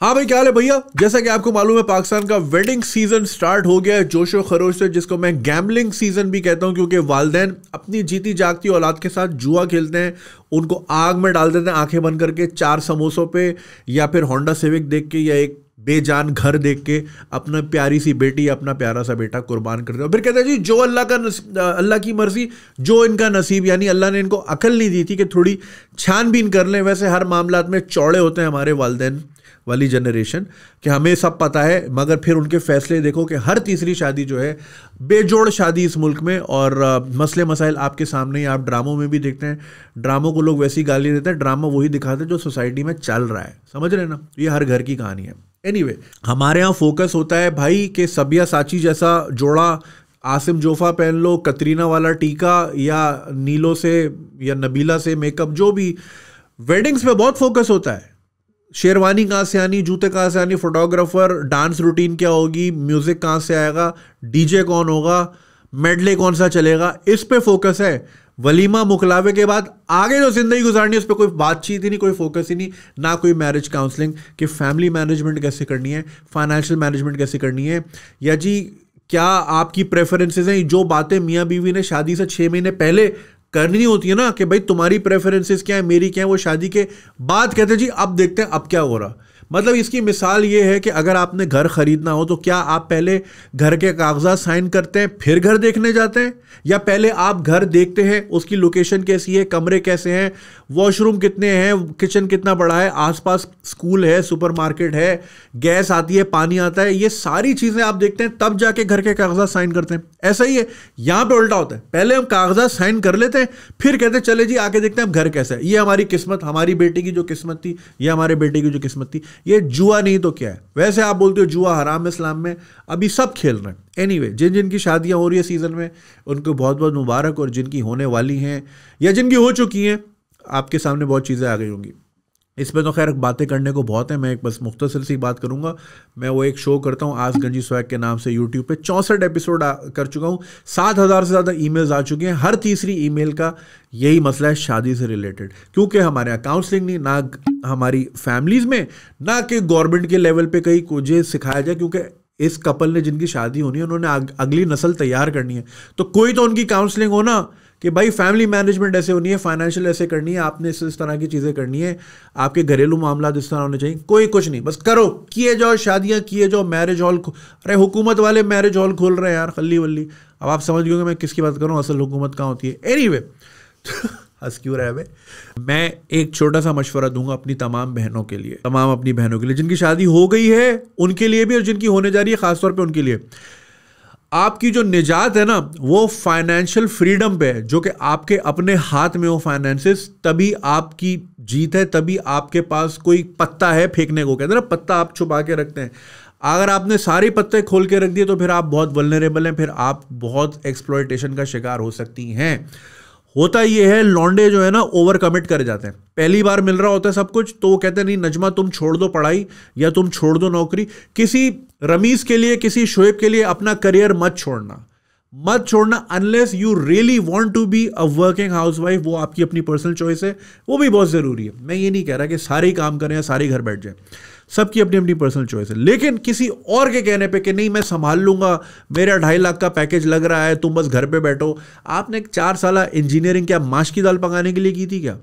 हाँ भाई क्या हाल है भैया जैसा कि आपको मालूम है पाकिस्तान का वेडिंग सीजन स्टार्ट हो गया है जोशो खरोश से जिसको मैं गैम्बलिंग सीजन भी कहता हूँ क्योंकि वालदेन अपनी जीती जागती औलाद के साथ जुआ खेलते हैं उनको आग में डाल देते हैं आंखें बंद करके चार समोसों पे या फिर होंडा सिविक देख के या एक बेजान घर देख के अपना प्यारी सी बेटी अपना प्यारा सा बेटा कुर्बान कर दो फिर कहते हैं जी जो अल्लाह का अल्लाह की मर्जी जो इनका नसीब यानी अल्लाह ने इनको अकल नहीं दी थी कि थोड़ी छानबीन कर लें वैसे हर मामला में चौड़े होते हैं हमारे वालदेन वाली जनरेशन कि हमें सब पता है मगर फिर उनके फैसले देखो कि हर तीसरी शादी जो है बेजोड़ शादी इस मुल्क में और मसले मसाइल आपके सामने ही आप ड्रामों में भी देखते हैं ड्रामों को लोग वैसी गाली देते हैं ड्रामा वही दिखाते हैं जो सोसाइटी में चल रहा है समझ रहे ना ये हर घर की कहानी है एनी anyway, हमारे यहाँ फोकस होता है भाई कि सबिया साची जैसा जोड़ा आसिम जोफा पहन लो कतरीना वाला टीका या नीलो से या नबीला से मेकअप जो भी वेडिंग्स पे बहुत फोकस होता है शेरवानी कहाँ से आनी जूते कहाँ से आनी फोटोग्राफर डांस रूटीन क्या होगी म्यूज़िक कहाँ से आएगा डीजे कौन होगा मेडले कौन सा चलेगा इस पे फोकस है वलीमा मुकलावे के बाद आगे जो ज़िंदगी गुजारनी है उस पर कोई बातचीत ही नहीं कोई फोकस ही नहीं ना कोई मैरिज काउंसलिंग कि फैमिली मैनेजमेंट कैसे करनी है फाइनेंशियल मैनेजमेंट कैसे करनी है या जी क्या आपकी प्रेफरेंसेस हैं जो बातें मियाँ बीवी ने शादी से छः महीने पहले करनी होती है ना कि भाई तुम्हारी प्रेफरेंसेस क्या है मेरी क्या है वो शादी के बाद कहते जी अब देखते हैं अब क्या हो रहा मतलब इसकी मिसाल ये है कि अगर आपने घर ख़रीदना हो तो क्या आप पहले घर के कागजात साइन करते हैं फिर घर देखने जाते हैं या पहले आप घर देखते हैं उसकी लोकेशन कैसी है कमरे कैसे हैं वॉशरूम कितने हैं किचन कितना बड़ा है आसपास स्कूल है सुपरमार्केट है गैस आती है पानी आता है ये सारी चीज़ें आप देखते हैं तब जाके घर के कागजात साइन करते हैं ऐसा ही है यहाँ पर उल्टा होता है पहले हम कागजात साइन कर लेते हैं फिर कहते हैं चले जी आके देखते हैं हम घर कैसे है ये हमारी किस्मत हमारी बेटी की जो किस्मत थी ये हमारे बेटे की जो किस्मत थी ये जुआ नहीं तो क्या है वैसे आप बोलते हो जुआ हराम इस्लाम में अभी सब खेल रहे हैं एनी anyway, जिन जिनकी शादियाँ हो रही है सीज़न में उनको बहुत बहुत मुबारक और जिनकी होने वाली हैं या जिनकी हो चुकी हैं आपके सामने बहुत चीज़ें आ गई होंगी इस पर तो खैर बातें करने को बहुत है मैं एक बस मुख्तसर सी बात करूँगा मैं वो एक शो करता हूँ आज गंजी स्वैग के नाम से यूट्यूब पे चौंसठ एपिसोड कर चुका हूँ सात हज़ार से ज़्यादा ई आ चुके हैं हर तीसरी ई का यही मसला है शादी से रिलेटेड क्योंकि हमारे यहाँ काउंसलिंग नहीं ना हमारी फैमिलीज़ में ना कि गवर्नमेंट के लेवल पर कहीं कुछ सिखाया जाए क्योंकि इस कपल ने जिनकी शादी होनी है उन्होंने अगली नस्ल तैयार करनी है तो कोई तो उनकी काउंसलिंग हो ना कि भाई फैमिली मैनेजमेंट ऐसे होनी है फाइनेंशियल ऐसे करनी है आपने इस तरह की चीज़ें करनी है आपके घरेलू मामला इस तरह होने चाहिए कोई कुछ नहीं बस करो किए जाओ शादियाँ किए जाओ मैरिज हॉल अरे हुकूमत वाले मैरिज हॉल खोल रहे हैं यार खली वल्ली अब आप समझ गए मैं किसकी बात करूँ असल हुकूमत कहाँ होती है एनी वे हंस क्यों रहा है मैं एक छोटा सा मशवरा दूंगा अपनी तमाम बहनों के लिए तमाम अपनी बहनों के लिए जिनकी शादी हो गई है उनके लिए भी और जिनकी होने जा रही है खासतौर पर उनके लिए आपकी जो निजात है ना वो फाइनेंशियल फ्रीडम पे है जो कि आपके अपने हाथ में हो फाइनेंसेस तभी आपकी जीत है तभी आपके पास कोई पत्ता है फेंकने को कहते हैं ना पत्ता आप छुपा के रखते हैं अगर आपने सारे पत्ते खोल के रख दिए तो फिर आप बहुत वलनरेबल हैं फिर आप बहुत एक्सप्लोइटेशन का शिकार हो सकती हैं होता यह है लॉन्डे जो है ना ओवर कमिट कर जाते हैं पहली बार मिल रहा होता है सब कुछ तो वो कहते हैं नहीं नजमा तुम छोड़ दो पढ़ाई या तुम छोड़ दो नौकरी किसी रमीज के लिए किसी शोएब के लिए अपना करियर मत छोड़ना मत छोड़ना unless you really want to be a working housewife वो आपकी अपनी पर्सनल चॉइस है वो भी बहुत ज़रूरी है मैं ये नहीं कह रहा कि सारे काम करें या सारे घर बैठ जाए सबकी अपनी अपनी पर्सनल चॉइस है लेकिन किसी और के कहने पे कि नहीं मैं संभाल लूंगा मेरा ढाई लाख का पैकेज लग रहा है तुम बस घर पे बैठो आपने एक चार साल इंजीनियरिंग क्या माश की दाल पकाने के लिए की थी क्या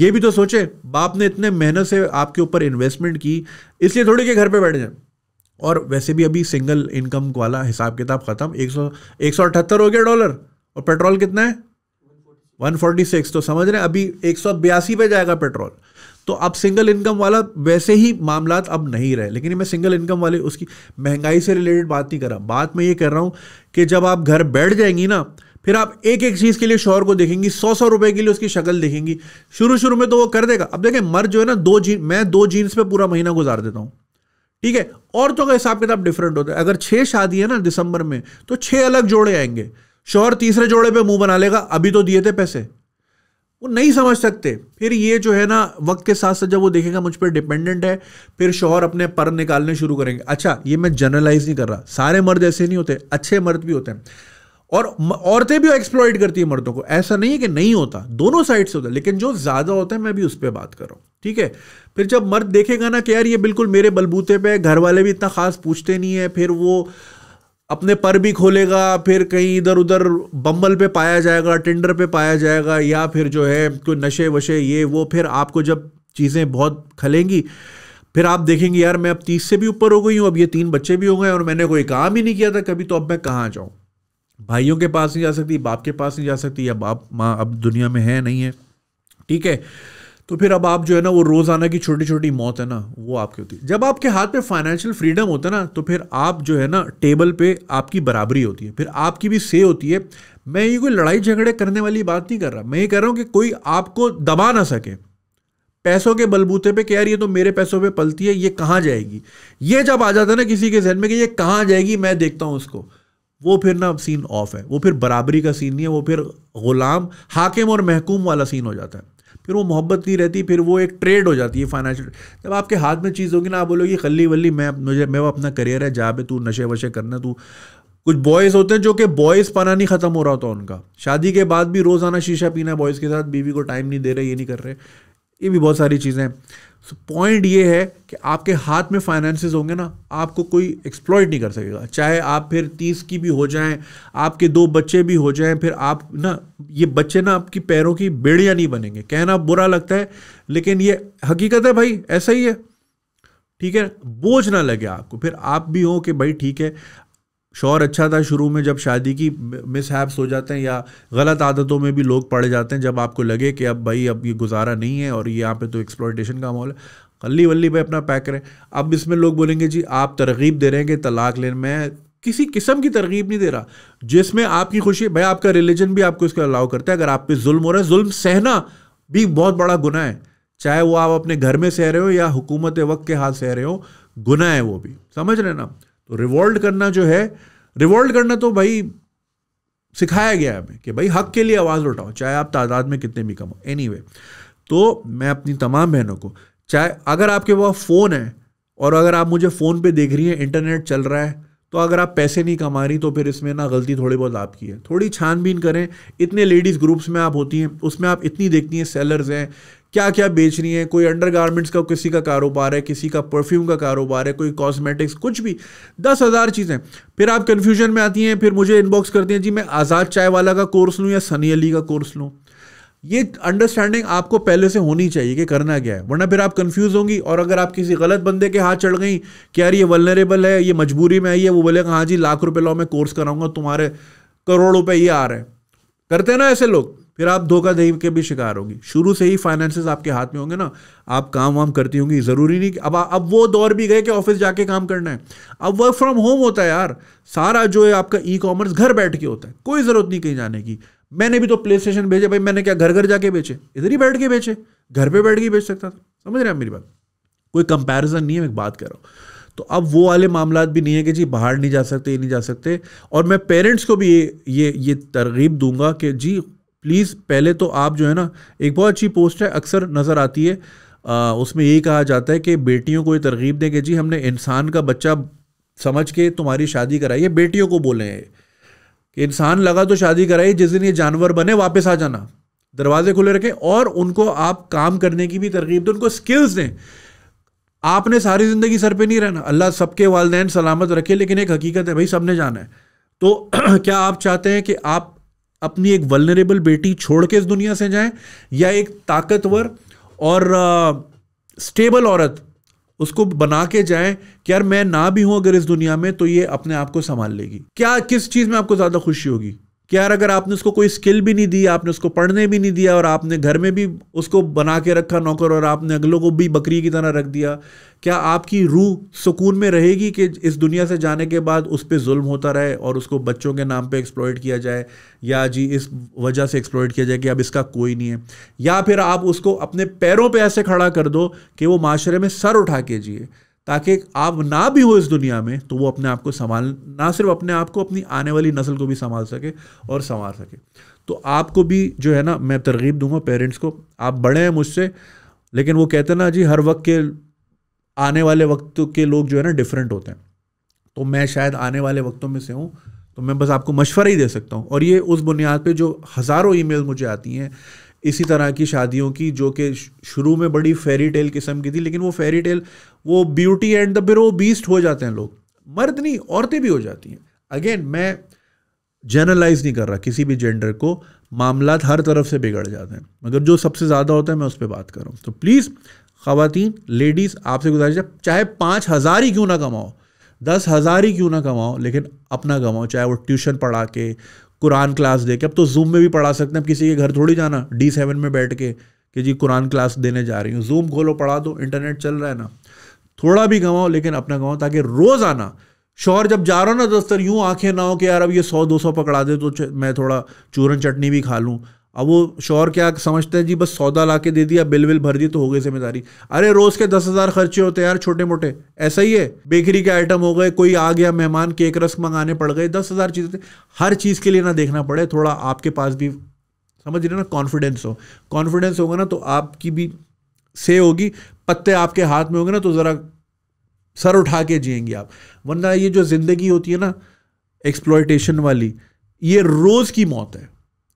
ये भी तो सोचे बाप ने इतने मेहनत से आपके ऊपर इन्वेस्टमेंट की इसलिए थोड़ी के घर पर बैठ जाए और वैसे भी अभी सिंगल इनकम वाला हिसाब किताब ख़त्म एक सौ एक सौ अठहत्तर हो गया डॉलर और पेट्रोल कितना है सिक्स तो समझ रहे हैं अभी एक पे जाएगा पेट्रोल तो अब सिंगल इनकम वाला वैसे ही मामला अब नहीं रहे लेकिन मैं सिंगल इनकम वाले उसकी महंगाई से रिलेटेड बात नहीं कर रहा बात मैं ये कर रहा हूँ कि जब आप घर बैठ जाएंगी ना फिर आप एक एक चीज़ के लिए शोहर को देखेंगी सौ सौ रुपए के लिए उसकी शक्ल देखेंगी शुरू शुरू में तो वो कर देगा अब देखें मर्द जो है ना दो जीन मैं दो जीन्स पे पूरा महीना गुजार देता हूँ ठीक है औरतों का हिसाब किताब डिफरेंट होता है अगर छः शादी है ना दिसंबर में तो छः अलग जोड़े आएंगे शोहर तीसरे जोड़े पे मुंह बना लेगा अभी तो दिए थे पैसे वो नहीं समझ सकते फिर ये जो है ना वक्त के साथ साथ जब वो देखेगा मुझ पर डिपेंडेंट है फिर शोहर अपने पर निकालने शुरू करेंगे अच्छा ये मैं जनरलाइज नहीं कर रहा सारे मर्द ऐसे नहीं होते अच्छे मर्द भी होते हैं और औरतें भी एक्सप्लॉइट करती है मर्दों को ऐसा नहीं है कि नहीं होता दोनों साइड से होता है लेकिन जो ज़्यादा होता है मैं भी उस पर बात कर रहा हूँ ठीक है फिर जब मर्द देखेगा ना कि यार ये बिल्कुल मेरे बलबूते पे घर वाले भी इतना खास पूछते नहीं है फिर वो अपने पर भी खोलेगा फिर कहीं इधर उधर बम्बल पे पाया जाएगा टेंडर पे पाया जाएगा या फिर जो है कोई नशे वशे ये वो फिर आपको जब चीज़ें बहुत खलेंगी फिर आप देखेंगे यार मैं अब तीस से भी ऊपर हो गई हूँ अब ये तीन बच्चे भी हो गए और मैंने कोई काम ही नहीं किया था कभी तो अब मैं कहाँ जाऊँ भाइयों के पास नहीं जा सकती बाप के पास नहीं जा सकती या बाप माँ अब दुनिया में है नहीं है ठीक है तो फिर अब आप जो है ना वो रोज़ाना की छोटी छोटी मौत है ना वो आपकी होती है जब आपके हाथ पे फाइनेंशियल फ्रीडम होता है ना तो फिर आप जो है ना टेबल पे आपकी बराबरी होती है फिर आपकी भी से होती है मैं ये कोई लड़ाई झगड़े करने वाली बात नहीं कर रहा मैं ये कह रहा हूँ कि कोई आपको दबा ना सके पैसों के बलबूते पे कह रही ये तो मेरे पैसों पे पलती है ये कहाँ जाएगी ये जब आ जाता है ना किसी के जहन में कि ये कहाँ जाएगी मैं देखता हूँ उसको वो फिर ना सीन ऑफ है वो फिर बराबरी का सीन नहीं है वो फिर गुलाम हाकिम और महकूम वाला सीन हो जाता है फिर वो मोहब्बत नहीं रहती फिर वो एक ट्रेड हो जाती है फाइनेंशियल जब आपके हाथ में चीज़ होगी ना आप बोलोगे खली वल्ली मैं मुझे मैं वो अपना करियर है जहाँ पे तू नशे वशे करना तू कुछ बॉयज़ होते हैं जो कि बॉयज़ पाना नहीं ख़त्म हो रहा होता उनका शादी के बाद भी रोज़ाना शीशा पीना है बॉयज़ के साथ बीवी को टाइम नहीं दे रहे ये नहीं कर रहे ये भी बहुत सारी चीज़ें हैं सो so, पॉइंट ये है कि आपके हाथ में फाइनेंसेस होंगे ना आपको कोई एक्सप्लॉयट नहीं कर सकेगा चाहे आप फिर तीस की भी हो जाएं आपके दो बच्चे भी हो जाएं फिर आप ना ये बच्चे ना आपकी पैरों की बेड़िया नहीं बनेंगे कहना बुरा लगता है लेकिन ये हकीकत है भाई ऐसा ही है ठीक है बोझ ना लगे आपको फिर आप भी हो कि भाई ठीक है शोर अच्छा था शुरू में जब शादी की मिसहैप्स हो जाते हैं या गलत आदतों में भी लोग पड़ जाते हैं जब आपको लगे कि अब भाई अब ये गुजारा नहीं है और ये यहाँ पे तो एक्सप्लोटेशन का माहौल है गली वल्ली भाई अपना पैक करें अब इसमें लोग बोलेंगे जी आप तरगीब दे रहे हैं कि तलाक लेने में किसी किस्म की तरगीब नहीं दे रहा जिसमें आपकी खुशी भाई आपका रिलीजन भी आपको इसका अलाउ करता है अगर आप पे जुल्म हो रहा है जुल्म सहना भी बहुत बड़ा गुना है चाहे वो आप अपने घर में सह रहे हो या हुकूमत वक्त के हाथ सह रहे हो गुना है वो भी समझ रहे ना तो रिवॉल्ट करना जो है रिवॉल्ट करना तो भाई सिखाया गया हमें कि भाई हक के लिए आवाज़ उठाओ चाहे आप तादाद में कितने भी कम हो एनी anyway, तो मैं अपनी तमाम बहनों को चाहे अगर आपके पास फ़ोन है और अगर आप मुझे फ़ोन पे देख रही हैं इंटरनेट चल रहा है तो अगर आप पैसे नहीं कमा रही तो फिर इसमें ना गलती थोड़ी बहुत आपकी है थोड़ी छानबीन करें इतने लेडीज़ ग्रुप्स में आप होती हैं उसमें आप इतनी देखती हैं सेलर्स हैं क्या क्या बेच रही हैं कोई अंडर गारमेंट्स का किसी का कारोबार है किसी का परफ्यूम का कारोबार है कोई कॉस्मेटिक्स कुछ भी दस हज़ार चीज़ें फिर आप कन्फ्यूजन में आती हैं फिर मुझे इनबॉक्स करती हैं जी मैं आज़ाद चाय वाला का कोर्स लूँ या सनी अली का कोर्स लूँ ये अंडरस्टैंडिंग आपको पहले से होनी चाहिए कि करना क्या है वरना फिर आप कन्फ्यूज़ होंगी और अगर आप किसी गलत बंदे के हाथ चढ़ गई कि यार ये वलनरेबल है ये मजबूरी में आई है वो बोलेगा हाँ जी लाख रुपये लाओ मैं कोर्स कराऊंगा तुम्हारे करोड़ रुपये ये आ रहे हैं करते हैं ना ऐसे लोग फिर आप धोखाधड़ी के भी शिकार होगी शुरू से ही फाइनेंसेस आपके हाथ में होंगे ना आप काम वाम करती होंगी ज़रूरी नहीं अब अब वो दौर भी गए कि ऑफिस जाके काम करना है अब वर्क फ्रॉम होम होता है यार सारा जो है आपका ई कॉमर्स घर बैठ के होता है कोई ज़रूरत नहीं कहीं जाने की मैंने भी तो प्ले स्टेशन भेजे भाई मैंने क्या घर घर जाके बेचे इधर ही बैठ के बेचे घर पे बैठ के बेच सकता था समझ रहे हैं मेरी बात कोई कंपैरिजन नहीं है मैं बात कर रहा हूँ तो अब वो वाले मामला भी नहीं है कि जी बाहर नहीं जा सकते ये नहीं जा सकते और मैं पेरेंट्स को भी ये ये ये तरगीब दूंगा कि जी प्लीज़ पहले तो आप जो है ना एक बहुत अच्छी पोस्ट है अक्सर नज़र आती है आ, उसमें यही कहा जाता है कि बेटियों को ये तरगीब दें कि जी हमने इंसान का बच्चा समझ के तुम्हारी शादी कराई है बेटियों को बोले हैं कि इंसान लगा तो शादी कराई जिस दिन ये जानवर बने वापस आ जाना दरवाजे खुले रखें और उनको आप काम करने की भी तरगीब दें उनको स्किल्स दें आपने सारी ज़िंदगी सर पे नहीं रहना अल्लाह सबके वालदेन सलामत रखे लेकिन एक हकीकत है भाई सब ने जाना है तो क्या आप चाहते हैं कि आप अपनी एक वलनरेबल बेटी छोड़ के इस दुनिया से जाए या एक ताकतवर और स्टेबल औरत उसको बना के जाए कि यार मैं ना भी हूं अगर इस दुनिया में तो ये अपने आप को संभाल लेगी क्या किस चीज़ में आपको ज़्यादा खुशी होगी कि यार अगर आपने उसको कोई स्किल भी नहीं दी आपने उसको पढ़ने भी नहीं दिया और आपने घर में भी उसको बना के रखा नौकर और आपने अगलों को भी बकरी की तरह रख दिया क्या आपकी रूह सुकून में रहेगी कि इस दुनिया से जाने के बाद उस पर जुल्म होता रहे और उसको बच्चों के नाम पे एक्सप्लॉयट किया जाए या जी इस वजह से एक्सप्लॉयट किया जाए कि अब इसका कोई नहीं है या फिर आप उसको अपने पैरों पर पे ऐसे खड़ा कर दो कि वो माशरे में सर उठा के जिए ताकि आप ना भी हो इस दुनिया में तो वो अपने आप को संभाल ना सिर्फ अपने आप को अपनी आने वाली नस्ल को भी संभाल सके और संवार सके तो आपको भी जो है ना मैं तरगीब दूंगा पेरेंट्स को आप बड़े हैं मुझसे लेकिन वो कहते हैं ना जी हर वक्त के आने वाले वक्त के लोग जो है ना डिफरेंट होते हैं तो मैं शायद आने वाले वक्तों में से हूँ तो मैं बस आपको मशवरा ही दे सकता हूँ और ये उस बुनियाद पे जो हज़ारों ईमेल मुझे आती हैं इसी तरह की शादियों की जो कि शुरू में बड़ी फेरी टेल किस्म की थी लेकिन वो फेरी टेल वो beauty and the biro beast हो जाते हैं लोग मर्द नहीं औरतें भी हो जाती हैं अगेन मैं जनरलाइज नहीं कर रहा किसी भी जेंडर को मामला हर तरफ से बिगड़ जाते हैं मगर जो सबसे ज़्यादा होता है मैं उस पर बात कर रहा हूँ तो प्लीज़ खातन लेडीज़ आपसे गुजारिश है चाहे पाँच हज़ार ही क्यों ना कमाओ दस हज़ार ही क्यों ना कमाओ लेकिन अपना कमाओ चाहे वो ट्यूशन पढ़ा के कुरान क्लास दे के अब तो जूम में भी पढ़ा सकते हैं अब किसी के घर थोड़ी जाना डी सेवन में बैठ के कि जी कुरान क्लास देने जा रही हूँ जूम खोलो पढ़ा दो इंटरनेट चल रहा है ना थोड़ा भी कमाओ लेकिन अपना कमाओ ताकि रोज़ आना शोर जब जा रहा हो ना दस्तर यूँ आंखें ना हो कि यार अब ये सौ दो सौ पकड़ा दे तो मैं थोड़ा चूरन चटनी भी खा लूँ अब वो शोर क्या समझते हैं जी बस सौदा ला के दे दिया बिल विल भर दी तो हो गई जिम्मेदारी अरे रोज के दस हजार खर्चे होते हैं यार छोटे मोटे ऐसा ही है बेकरी के आइटम हो गए कोई आ गया मेहमान केक रस मंगाने पड़ गए दस हजार चीजें हर चीज के लिए ना देखना पड़े थोड़ा आपके पास भी समझ रहे ना कॉन्फिडेंस हो कॉन्फिडेंस होगा ना तो आपकी भी से होगी पत्ते आपके हाथ में होंगे ना तो जरा सर उठा के जियेंगे आप वरना ये जो जिंदगी होती है ना एक्सप्लोइटेशन वाली ये रोज की मौत है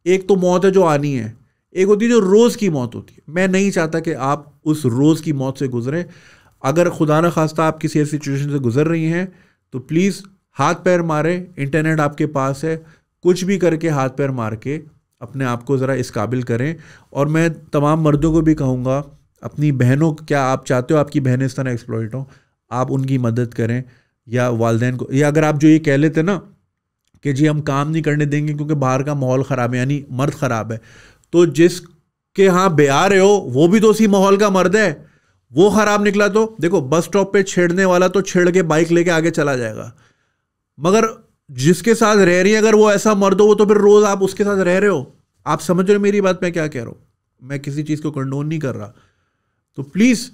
एक तो मौत है जो आनी है एक होती है जो रोज़ की मौत होती है मैं नहीं चाहता कि आप उस रोज़ की मौत से गुजरें अगर खुदा न खास्ता आप किसी ऐसी सिचुएशन से गुजर रही हैं तो प्लीज़ हाथ पैर मारें इंटरनेट आपके पास है कुछ भी करके हाथ पैर मार के अपने आप को ज़रा इस काबिल करें और मैं तमाम मर्दों को भी कहूँगा अपनी बहनों क्या आप चाहते हो आपकी बहनें इस तरह एक्सप्लोइट हों आप उनकी मदद करें या वालदेन को या अगर आप जो ये कह लेते ना कि जी हम काम नहीं करने देंगे क्योंकि बाहर का माहौल ख़राब है यानी मर्द ख़राब है तो जिसके यहाँ ब्याह रहे हो वो भी तो उसी माहौल का मर्द है वो ख़राब निकला तो देखो बस स्टॉप पे छेड़ने वाला तो छेड़ के बाइक लेके आगे चला जाएगा मगर जिसके साथ रह रही है अगर वो ऐसा मर्द हो वो तो फिर रोज़ आप उसके साथ रह रहे हो आप समझ रहे हो मेरी बात मैं क्या कह रहा हूँ मैं किसी चीज़ को कंडोन नहीं कर रहा तो प्लीज़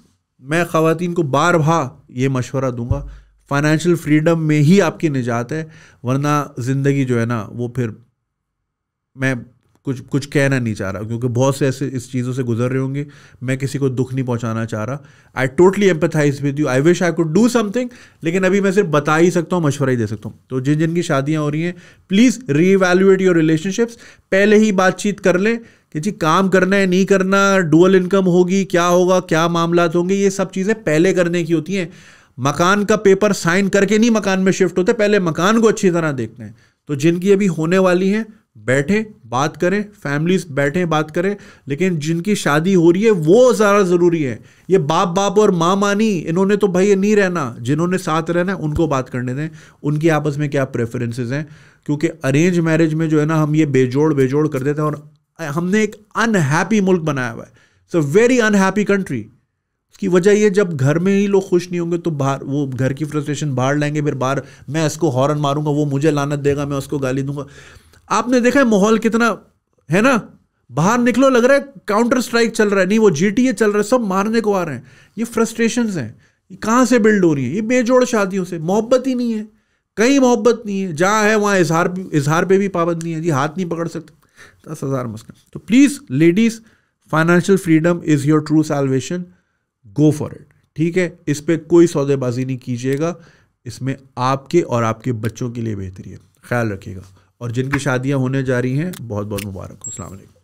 मैं ख़वान को बार बार ये मशवरा दूंगा फाइनेंशियल फ्रीडम में ही आपकी निजात है वरना ज़िंदगी जो है ना वो फिर मैं कुछ कुछ कहना नहीं चाह रहा क्योंकि बहुत से ऐसे इस चीज़ों से गुजर रहे होंगे मैं किसी को दुख नहीं पहुंचाना चाह रहा I totally empathise with you I wish I could do something लेकिन अभी मैं सिर्फ बता ही सकता हूँ मशवरा ही दे सकता हूँ तो जिन जिनकी शादियाँ हो रही हैं प्लीज़ रीवैल्यूएट योर रिलेशनशिप्स पहले ही बातचीत कर लें कि जी काम करना है नहीं करना डुअल इनकम होगी क्या होगा क्या मामला होंगे ये सब चीज़ें पहले करने की होती हैं मकान का पेपर साइन करके नहीं मकान में शिफ्ट होते पहले मकान को अच्छी तरह देखते हैं तो जिनकी अभी होने वाली है बैठे बात करें फैमिलीज बैठे बात करें लेकिन जिनकी शादी हो रही है वो ज़्यादा ज़रूरी है ये बाप बाप और माँ मानी इन्होंने तो भाई नहीं रहना जिन्होंने साथ रहना है उनको बात करने दें उनकी आपस में क्या प्रेफरेंसेस हैं क्योंकि अरेंज मैरिज में जो है ना हम ये बेजोड़ बेजोड़ कर देते हैं और हमने एक अनहैप्पी मुल्क बनाया हुआ है it's a very unhappy country उसकी वजह ये जब घर में ही लोग खुश नहीं होंगे तो बाहर वो घर की फ्रस्ट्रेशन बाहर लाएंगे फिर बाहर मैं इसको हॉर्न मारूंगा वो मुझे लानत देगा मैं उसको गाली दूंगा आपने देखा है माहौल कितना है ना बाहर निकलो लग रहा है काउंटर स्ट्राइक चल रहा है नहीं वो जी चल रहा है सब मारने को आ रहे हैं ये फ्रस्ट्रेशन हैं ये कहाँ से बिल्ड हो रही है ये बेजोड़ शादियों से मोहब्बत ही नहीं है कहीं मोहब्बत नहीं है जहाँ है वहाँ इजहार इजहार पे भी पाबंदी है जी हाथ नहीं पकड़ सकते दस हज़ार मसला तो please ladies financial freedom is your true salvation go for it ठीक है इस पर कोई सौदेबाजी नहीं कीजिएगा इसमें आपके और आपके बच्चों के लिए बेहतरी है ख्याल रखिएगा और जिनकी शादियां होने जा रही हैं बहुत बहुत मुबारक हो अलैक्म